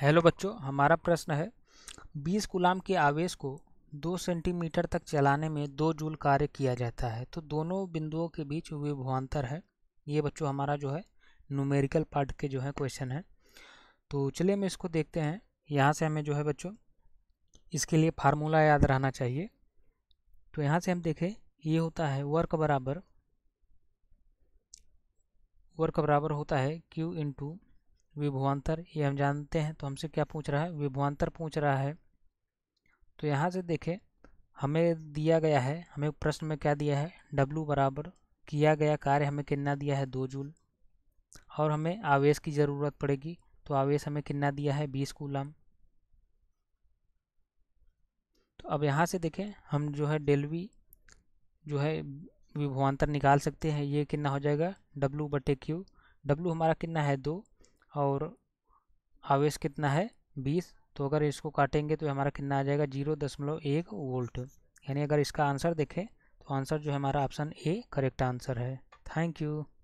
hello बच्चों हमारा प्रश्न है 20 गुलाम के आवेश को 2 सेंटीमीटर तक चलाने में 2 जूल कार्य किया जाता है तो दोनों बिंदुओं के बीच विभवान्तर है ये बच्चों हमारा जो है न्यूमेरिकल पार्ट के जो है क्वेश्चन है तो चलिए हम इसको देखते हैं यहाँ से हमें जो है बच्चों इसके लिए फार्मूला याद रहना चाहिए तो यहाँ से हम देखें ये होता है वर्क बराबर वर्क बराबर होता है क्यू इंटू विभुआंतर ये हम जानते हैं तो हमसे क्या पूछ रहा है विभुआंतर पूछ रहा है तो यहाँ से देखें हमें दिया गया है हमें प्रश्न में क्या दिया है डब्लू बराबर किया गया कार्य हमें कितना दिया है दो जूल और हमें आवेश की ज़रूरत पड़ेगी तो आवेश हमें कितना दिया है बीस कूलम तो अब यहाँ से देखें हम जो है डेलवी जो है विभवान्तर निकाल सकते हैं ये कितना हो जाएगा डब्लू बटे क्यू डब्लू हमारा कितना है दो और आवेश कितना है बीस तो अगर इसको काटेंगे तो हमारा कितना आ जाएगा जीरो दशमलव एक वोल्ट यानी अगर इसका आंसर देखें तो आंसर जो है हमारा ऑप्शन ए करेक्ट आंसर है थैंक यू